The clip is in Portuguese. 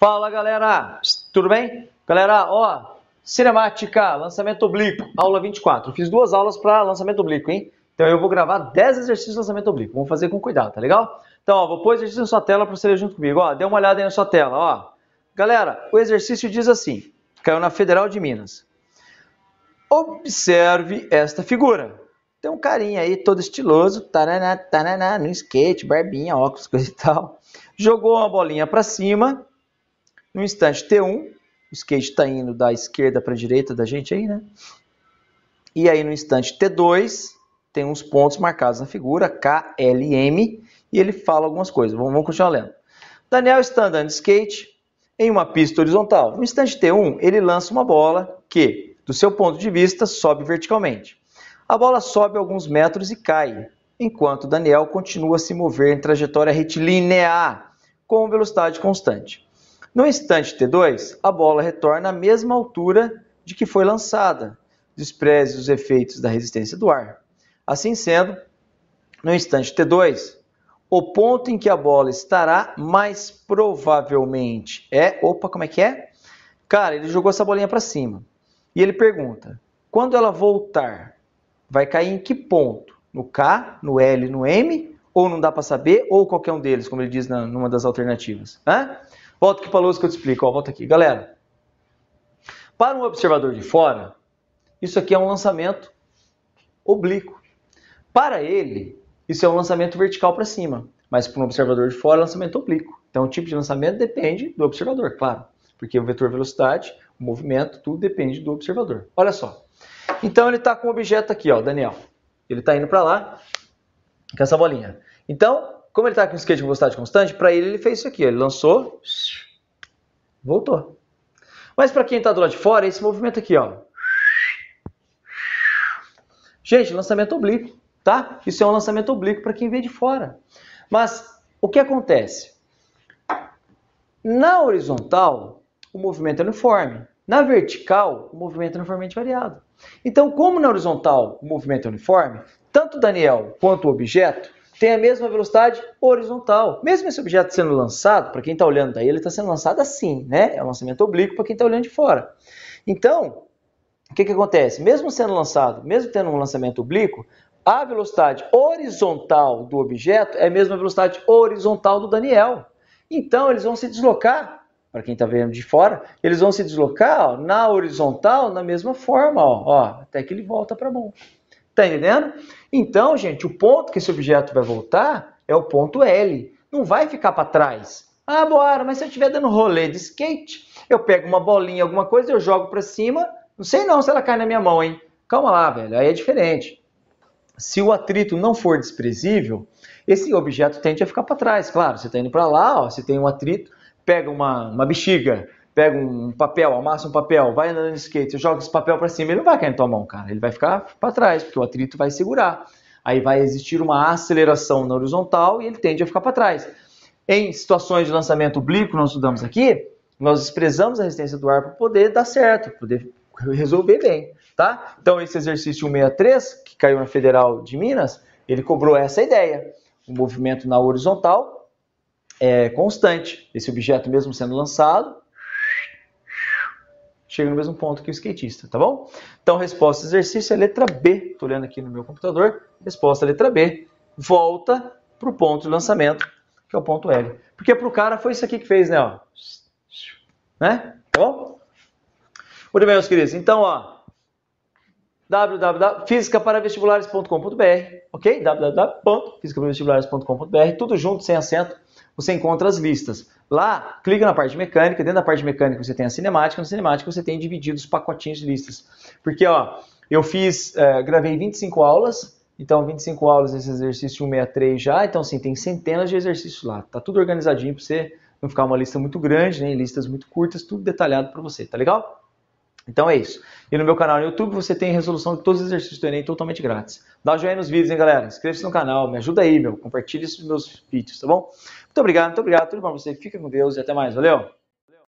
Fala galera, tudo bem? Galera, ó, cinemática, lançamento oblíquo, aula 24. fiz duas aulas para lançamento oblíquo, hein? Então eu vou gravar 10 exercícios de lançamento oblíquo. Vamos fazer com cuidado, tá legal? Então, ó, vou pôr o exercício na sua tela para você ler junto comigo. Ó, dê uma olhada aí na sua tela, ó. Galera, o exercício diz assim: caiu na Federal de Minas. Observe esta figura. Tem um carinha aí todo estiloso, taraná, taraná, no skate, barbinha, óculos, coisa e tal. Jogou uma bolinha para cima no instante T1, o skate está indo da esquerda para a direita da gente aí, né? E aí no instante T2, tem uns pontos marcados na figura, K, L M, e ele fala algumas coisas. Vamos, vamos continuar lendo. Daniel está andando de skate em uma pista horizontal. No instante T1, ele lança uma bola que, do seu ponto de vista, sobe verticalmente. A bola sobe alguns metros e cai, enquanto Daniel continua a se mover em trajetória retilínea com velocidade constante. No instante T2, a bola retorna à mesma altura de que foi lançada, despreze os efeitos da resistência do ar. Assim sendo, no instante T2, o ponto em que a bola estará mais provavelmente é, opa, como é que é? Cara, ele jogou essa bolinha para cima. E ele pergunta: quando ela voltar, vai cair em que ponto? No K, no L, no M? Ou não dá para saber? Ou qualquer um deles, como ele diz na, numa das alternativas? Hã? Volta aqui para a luz que eu te explico. Ó, volta aqui. Galera, para um observador de fora, isso aqui é um lançamento oblíquo. Para ele, isso é um lançamento vertical para cima. Mas para um observador de fora, é um lançamento oblíquo. Então, o tipo de lançamento depende do observador, claro. Porque o vetor velocidade, o movimento, tudo depende do observador. Olha só. Então, ele está com o objeto aqui, ó, Daniel. Ele está indo para lá com essa bolinha. Então, como ele está com um skate com velocidade constante, para ele ele fez isso aqui, ele lançou, voltou. Mas para quem está do lado de fora, é esse movimento aqui, ó. Gente, lançamento oblíquo, tá? Isso é um lançamento oblíquo para quem vê de fora. Mas o que acontece? Na horizontal, o movimento é uniforme. Na vertical, o movimento é uniformemente variado. Então, como na horizontal o movimento é uniforme, tanto o Daniel quanto o objeto tem a mesma velocidade horizontal. Mesmo esse objeto sendo lançado, para quem está olhando daí, ele está sendo lançado assim, né? É um lançamento oblíquo para quem está olhando de fora. Então, o que, que acontece? Mesmo sendo lançado, mesmo tendo um lançamento oblíquo, a velocidade horizontal do objeto é a mesma velocidade horizontal do Daniel. Então, eles vão se deslocar, para quem está vendo de fora, eles vão se deslocar ó, na horizontal, na mesma forma, ó, ó até que ele volta para a mão. Tá entendendo? Então, gente, o ponto que esse objeto vai voltar é o ponto L. Não vai ficar para trás. Ah, bora, mas se eu estiver dando rolê de skate, eu pego uma bolinha, alguma coisa, eu jogo para cima. Não sei não se ela cai na minha mão, hein? Calma lá, velho. Aí é diferente. Se o atrito não for desprezível, esse objeto tende a ficar para trás. Claro, você está indo para lá, ó, você tem um atrito, pega uma, uma bexiga, pega um papel, amassa um papel, vai andando de skate, joga esse papel para cima, ele não vai cair na tua mão, cara. Ele vai ficar para trás, porque o atrito vai segurar. Aí vai existir uma aceleração na horizontal e ele tende a ficar para trás. Em situações de lançamento oblíquo, nós estudamos aqui, nós desprezamos a resistência do ar para poder dar certo, poder resolver bem, tá? Então esse exercício 163, que caiu na Federal de Minas, ele cobrou essa ideia. O movimento na horizontal é constante. Esse objeto mesmo sendo lançado, chega no mesmo ponto que o skatista, tá bom? Então, resposta exercício é letra B. Estou olhando aqui no meu computador. Resposta letra B. Volta para o ponto de lançamento, que é o ponto L. Porque para o cara foi isso aqui que fez, né? Ó. Né? Tá bom? Muito bem, meus queridos. Então, ó www.fisicaparavestibulares.com.br, ok? www.fisicaparavestibulares.com.br, tudo junto, sem acento você encontra as listas. Lá, clica na parte mecânica, dentro da parte mecânica você tem a cinemática, na cinemática você tem divididos pacotinhos de listas. Porque, ó, eu fiz, é, gravei 25 aulas, então 25 aulas nesse exercício 163 já, então assim, tem centenas de exercícios lá. Tá tudo organizadinho para você não ficar uma lista muito grande, nem né? listas muito curtas, tudo detalhado para você, tá legal? Então é isso. E no meu canal no YouTube você tem resolução de todos os exercícios do Enem totalmente grátis. Dá um joinha nos vídeos, hein, galera? Inscreva-se no canal, me ajuda aí, meu. Compartilhe os meus vídeos, tá bom? Muito obrigado, muito obrigado. Tudo bom pra você. Fica com Deus e até mais. Valeu!